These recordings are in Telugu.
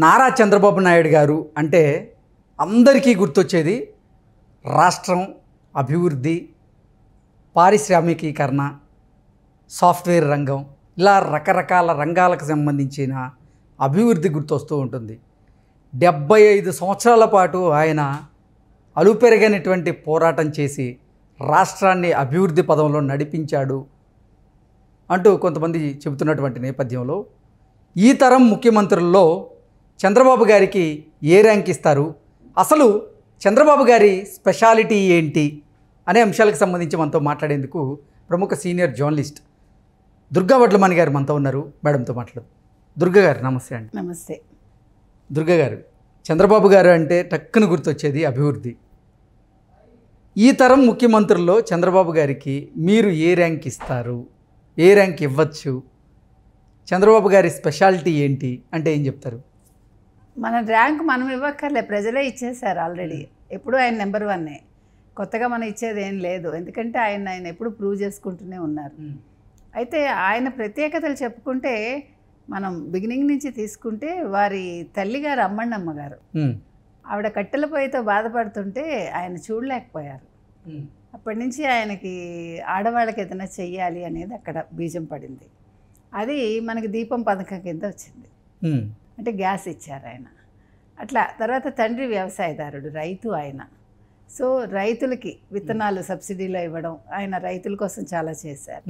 నారా చంద్రబాబు నాయుడు గారు అంటే అందరికీ గుర్తొచ్చేది రాష్ట్రం అభివృద్ధి పారిశ్రామికీకరణ సాఫ్ట్వేర్ రంగం ఇలా రకరకాల రంగాలకు సంబంధించిన అభివృద్ధి గుర్తొస్తూ ఉంటుంది డెబ్బై ఐదు సంవత్సరాల పాటు ఆయన అలుపెరగనటువంటి పోరాటం చేసి రాష్ట్రాన్ని అభివృద్ధి పదంలో నడిపించాడు అంటూ కొంతమంది చెబుతున్నటువంటి నేపథ్యంలో ఈ తరం ముఖ్యమంత్రుల్లో చంద్రబాబు గారికి ఏ ర్యాంక్ ఇస్తారు అసలు చంద్రబాబు గారి స్పెషాలిటీ ఏంటి అనే అంశాలకు సంబంధించి మనతో మాట్లాడేందుకు ప్రముఖ సీనియర్ జర్నలిస్ట్ దుర్గా వడ్లమాని గారు మనతో ఉన్నారు మేడంతో మాట్లాడు దుర్గ గారు నమస్తే అండి నమస్తే దుర్గ గారు చంద్రబాబు గారు అంటే టక్కును గుర్తొచ్చేది అభివృద్ధి ఈ తరం ముఖ్యమంత్రుల్లో చంద్రబాబు గారికి మీరు ఏ ర్యాంక్ ఇస్తారు ఏ ర్యాంక్ ఇవ్వచ్చు చంద్రబాబు గారి స్పెషాలిటీ ఏంటి అంటే ఏం చెప్తారు మన ర్యాంక్ మనం ఇవ్వక్కర్లే ప్రజలే ఇచ్చేసారు ఆల్రెడీ ఎప్పుడు ఆయన నెంబర్ వన్నే కొత్తగా మనం ఇచ్చేది ఏం లేదు ఎందుకంటే ఆయన ఆయన ఎప్పుడు ప్రూవ్ చేసుకుంటూనే ఉన్నారు అయితే ఆయన ప్రత్యేకతలు చెప్పుకుంటే మనం బిగినింగ్ నుంచి తీసుకుంటే వారి తల్లిగారు అమ్మణ్ణమ్మ గారు ఆవిడ కట్టెల పొయ్యితో బాధపడుతుంటే ఆయన చూడలేకపోయారు అప్పటి నుంచి ఆయనకి ఆడవాళ్ళకి ఏదైనా చెయ్యాలి అనేది అక్కడ బీజం పడింది అది మనకి దీపం పథకం కింద వచ్చింది అంటే గ్యాస్ ఇచ్చారు ఆయన అట్లా తర్వాత తండ్రి వ్యవసాయదారుడు రైతు ఆయన సో రైతులకి విత్తనాలు సబ్సిడీలో ఇవ్వడం ఆయన రైతుల కోసం చాలా చేశారు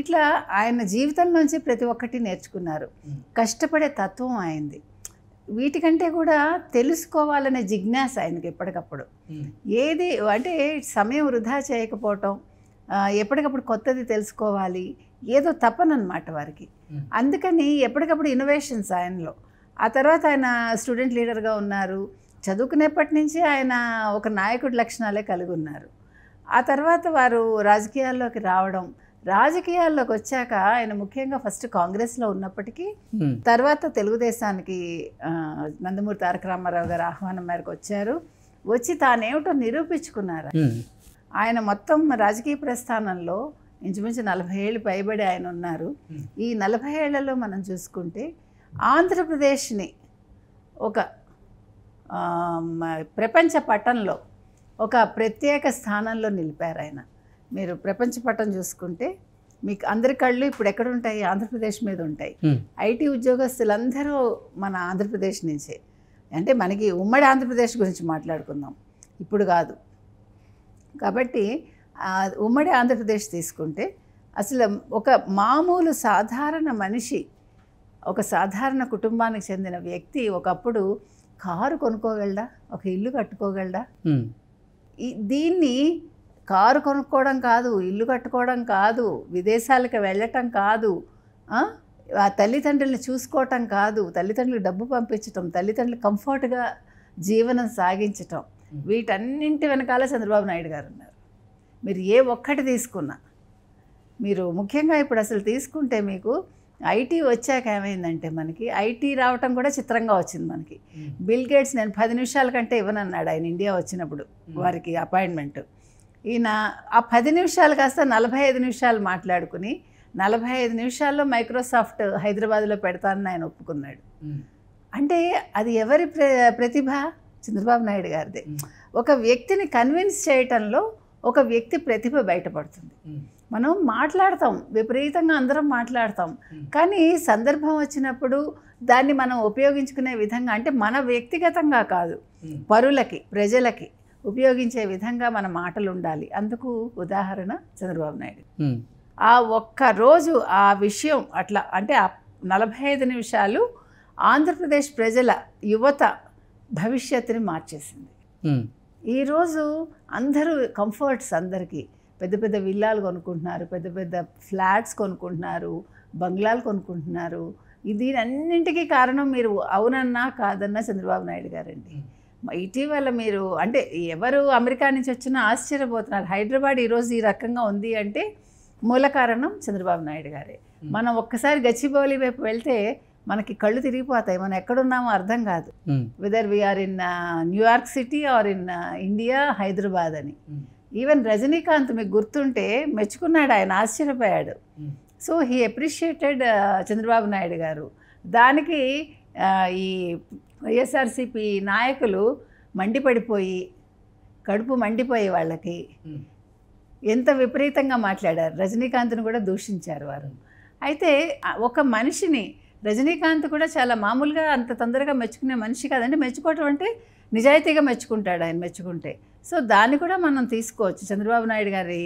ఇట్లా ఆయన జీవితం నుంచి ప్రతి ఒక్కటి నేర్చుకున్నారు కష్టపడే తత్వం ఆయనది వీటికంటే కూడా తెలుసుకోవాలనే జిజ్ఞాస ఆయనకి ఎప్పటికప్పుడు ఏది అంటే సమయం వృధా చేయకపోవటం ఎప్పటికప్పుడు కొత్తది తెలుసుకోవాలి ఏదో తప్పనమాట వారికి అందుకని ఎప్పటికప్పుడు ఇన్నోవేషన్స్ ఆయనలో ఆ తర్వాత ఆయన స్టూడెంట్ లీడర్గా ఉన్నారు చదువుకునేప్పటి నుంచి ఆయన ఒక నాయకుడి లక్షణాలే కలిగి ఉన్నారు ఆ తర్వాత వారు రాజకీయాల్లోకి రావడం రాజకీయాల్లోకి వచ్చాక ఆయన ముఖ్యంగా ఫస్ట్ కాంగ్రెస్లో ఉన్నప్పటికీ తర్వాత తెలుగుదేశానికి నందమూరి తారక రామారావు గారు ఆహ్వానం మేరకు వచ్చారు వచ్చి తానేమిటో నిరూపించుకున్నారు ఆయన మొత్తం రాజకీయ ప్రస్థానంలో ఇంచుమించు నలభై ఏళ్ళు పైబడి ఆయన ఉన్నారు ఈ నలభై ఏళ్లలో మనం చూసుకుంటే ఆంధ్రప్రదేశ్ని ఒక ప్రపంచ పటంలో ఒక ప్రత్యేక స్థానంలో నిలిపారు ఆయన మీరు ప్రపంచ పటం చూసుకుంటే మీకు అందరి కళ్ళు ఇప్పుడు ఎక్కడ ఉంటాయి ఆంధ్రప్రదేశ్ మీద ఉంటాయి ఐటీ ఉద్యోగస్తులందరూ మన ఆంధ్రప్రదేశ్ నుంచే అంటే మనకి ఉమ్మడి ఆంధ్రప్రదేశ్ గురించి మాట్లాడుకుందాం ఇప్పుడు కాదు కాబట్టి ఉమ్మడి ఆంధ్రప్రదేశ్ తీసుకుంటే అసలు ఒక మామూలు సాధారణ మనిషి ఒక సాధారణ కుటుంబానికి చెందిన వ్యక్తి ఒకప్పుడు కారు కొనుక్కోగలడా ఒక ఇల్లు కట్టుకోగలడా దీన్ని కారు కొనుక్కోవడం కాదు ఇల్లు కట్టుకోవడం కాదు విదేశాలకు వెళ్ళటం కాదు ఆ తల్లిదండ్రులను చూసుకోవటం కాదు తల్లిదండ్రులు డబ్బు పంపించటం తల్లిదండ్రులు కంఫర్ట్గా జీవనం సాగించటం వీటన్నింటి వెనకాల చంద్రబాబు నాయుడు గారు ఉన్నారు మీరు ఏ ఒక్కటి తీసుకున్నా మీరు ముఖ్యంగా ఇప్పుడు అసలు తీసుకుంటే మీకు ఐటీ వచ్చాక ఏమైందంటే మనకి ఐటీ రావటం కూడా చిత్రంగా వచ్చింది మనకి బిల్ గేట్స్ నేను పది నిమిషాల కంటే ఇవ్వనన్నాడు ఆయన ఇండియా వచ్చినప్పుడు వారికి అపాయింట్మెంట్ ఈయన ఆ పది నిమిషాలు కాస్త నలభై ఐదు నిమిషాలు మాట్లాడుకుని నలభై ఐదు నిమిషాల్లో మైక్రోసాఫ్ట్ హైదరాబాద్లో పెడతానని ఆయన ఒప్పుకున్నాడు అంటే అది ఎవరి ప్రతిభ చంద్రబాబు నాయుడు గారిదే ఒక వ్యక్తిని కన్విన్స్ చేయటంలో ఒక వ్యక్తి ప్రతిభ బయటపడుతుంది మనం మాట్లాడతాం విపరీతంగా అందరం మాట్లాడతాం కానీ సందర్భం వచ్చినప్పుడు దాన్ని మనం ఉపయోగించుకునే విధంగా అంటే మన వ్యక్తిగతంగా కాదు పరులకి ప్రజలకి ఉపయోగించే విధంగా మన మాటలు ఉండాలి అందుకు ఉదాహరణ చంద్రబాబు నాయుడు ఆ ఒక్క రోజు ఆ విషయం అట్లా అంటే ఆ నలభై ఐదు నిమిషాలు ఆంధ్రప్రదేశ్ ప్రజల యువత భవిష్యత్తుని మార్చేసింది ఈరోజు అందరూ కంఫర్ట్స్ అందరికీ పెద్ద పెద్ద విల్లాలు కొనుక్కుంటున్నారు పెద్ద పెద్ద ఫ్లాట్స్ కొనుక్కుంటున్నారు బంగ్లాలు కొనుక్కుంటున్నారు దీనన్నింటికీ కారణం మీరు అవునన్నా కాదన్నా చంద్రబాబు నాయుడు గారండి ఇటీవల మీరు అంటే ఎవరు అమెరికా నుంచి వచ్చినా ఆశ్చర్యపోతున్నారు హైదరాబాద్ ఈరోజు ఈ రకంగా ఉంది అంటే మూల కారణం చంద్రబాబు నాయుడు గారే మనం ఒక్కసారి గచ్చిబౌలి వైపు వెళ్తే మనకి కళ్ళు తిరిగిపోతాయి మనం ఎక్కడున్నామో అర్థం కాదు whether we are in New York city or in India Hyderabad అని ఈవెన్ రజనీకాంత్ మీకు గుర్తుంటే మెచ్చుకున్నాడు ఆయన ఆశ్చర్యపోయాడు so he appreciated Chandrababu Naidu garu దానికి ఈ వైఎస్ఆర్సిపి నాయకులు మండిపడిపోయి కడుపు మండిపోయి వాళ్ళకి hmm. ఎంత విపరీతంగా మాట్లాడారు రజనీకాంత్ను కూడా దూషించారు వారు hmm. అయితే ఒక మనిషిని రజనీకాంత్ కూడా చాలా మామూలుగా అంత తొందరగా మెచ్చుకునే మనిషి కాదండి మెచ్చుకోవటం అంటే నిజాయితీగా మెచ్చుకుంటాడు ఆయన మెచ్చుకుంటే సో దాన్ని కూడా మనం తీసుకోవచ్చు చంద్రబాబు నాయుడు గారి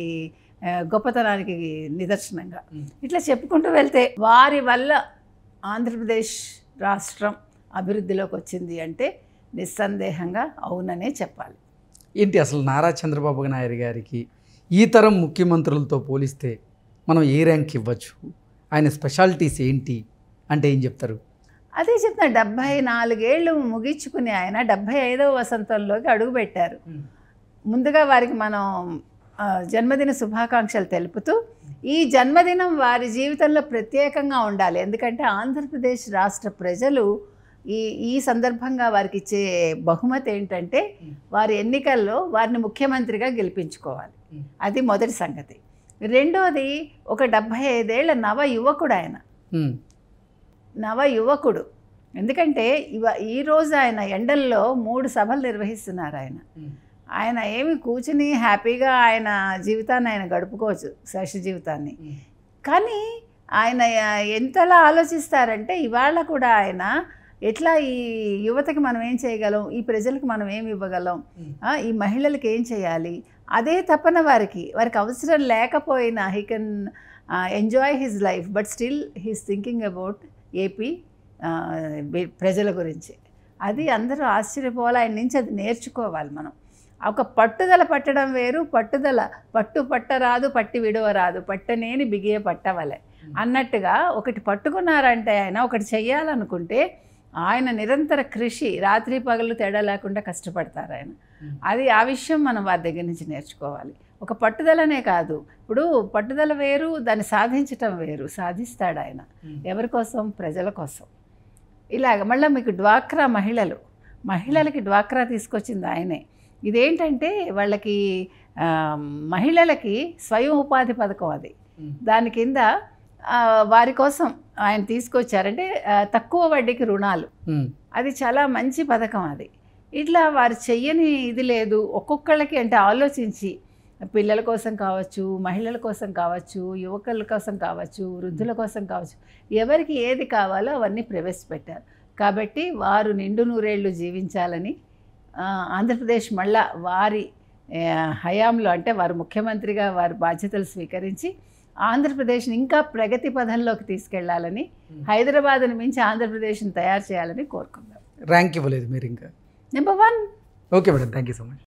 గొప్పతనానికి నిదర్శనంగా ఇట్లా చెప్పుకుంటూ వెళ్తే వారి వల్ల ఆంధ్రప్రదేశ్ రాష్ట్రం అభివృద్ధిలోకి వచ్చింది అంటే నిస్సందేహంగా అవుననే చెప్పాలి ఏంటి అసలు నారా చంద్రబాబు నాయుడు గారికి ఈ తరం ముఖ్యమంత్రులతో పోలిస్తే మనం ఏ ర్యాంక్ ఇవ్వచ్చు ఆయన స్పెషాలిటీస్ ఏంటి అంటే ఏం చెప్తారు అదే చెప్తున్నా డెబ్బై నాలుగేళ్ళు ముగించుకుని ఆయన డెబ్బై ఐదవ వసంతంలోకి అడుగుపెట్టారు ముందుగా వారికి మనం జన్మదిన శుభాకాంక్షలు తెలుపుతూ ఈ జన్మదినం వారి జీవితంలో ప్రత్యేకంగా ఉండాలి ఎందుకంటే ఆంధ్రప్రదేశ్ రాష్ట్ర ప్రజలు ఈ ఈ సందర్భంగా వారికి ఇచ్చే బహుమతి ఏంటంటే వారి ఎన్నికల్లో వారిని ముఖ్యమంత్రిగా గెలిపించుకోవాలి అది మొదటి సంగతి రెండోది ఒక డెబ్భై ఐదేళ్ల నవ యువకుడు ఆయన నవ యువకుడు ఎందుకంటే ఇవ ఈరోజు ఆయన ఎండల్లో మూడు సభలు నిర్వహిస్తున్నారు ఆయన ఆయన ఏమి కూర్చుని హ్యాపీగా ఆయన జీవితాన్ని ఆయన గడుపుకోవచ్చు శశి జీవితాన్ని కానీ ఆయన ఎంతలా ఆలోచిస్తారంటే ఇవాళ కూడా ఆయన ఎట్లా ఈ యువతకి మనం ఏం చేయగలం ఈ ప్రజలకు మనం ఏమి ఇవ్వగలం ఈ మహిళలకు ఏం చేయాలి అదే తప్పన వారికి వారికి అవసరం లేకపోయినా he can enjoy his life but still he's thinking about AP ప్రజల గురించి అది అందరూ ఆశ్చర్యపోవాలి ఆయన నుంచి అది నేర్చుకోవాలి మనం ఒక పట్టుదల పట్టడం వేరు పట్టుదల పట్టు పట్టరాదు పట్టి విడవరాదు పట్టనేని బిగియ పట్టవలే అన్నట్టుగా ఒకటి పట్టుకున్నారంటే ఆయన ఒకటి చేయాలనుకుంటే ఆయన నిరంతర కృషి రాత్రి పగలు తేడా లేకుండా కష్టపడతారు ఆయన అది ఆ విషయం మనం వారి దగ్గర నుంచి నేర్చుకోవాలి ఒక పట్టుదలనే కాదు ఇప్పుడు పట్టుదల వేరు దాన్ని సాధించటం వేరు సాధిస్తాడు ఆయన ఎవరి కోసం ప్రజల కోసం ఇలాగ మళ్ళీ మీకు డ్వాక్రా మహిళలు మహిళలకి డ్వాక్రా తీసుకొచ్చింది ఆయనే ఇదేంటంటే వాళ్ళకి మహిళలకి స్వయం ఉపాధి పథకం అది దాని కింద వారి కోసం ఆయన తీసుకొచ్చారంటే తక్కువ వడ్డీకి రుణాలు అది చాలా మంచి పథకం అది ఇట్లా వారు చెయ్యని ఇది లేదు ఒక్కొక్కళ్ళకి అంటే ఆలోచించి పిల్లల కోసం కావచ్చు మహిళల కోసం కావచ్చు యువకుల కోసం కావచ్చు వృద్ధుల కోసం కావచ్చు ఎవరికి ఏది కావాలో అవన్నీ ప్రవేశపెట్టారు కాబట్టి వారు నిండు నూరేళ్లు జీవించాలని ఆంధ్రప్రదేశ్ మళ్ళా వారి హయాంలో అంటే వారు ముఖ్యమంత్రిగా వారి బాధ్యతలు స్వీకరించి ఆంధ్రప్రదేశ్ని ఇంకా ప్రగతి పథంలోకి తీసుకెళ్లాలని హైదరాబాద్ని మించి ఆంధ్రప్రదేశ్ని తయారు చేయాలని కోరుకుందాం ర్యాంక్ ఇవ్వలేదు మీరు ఇంకా number one okay madam thank you so much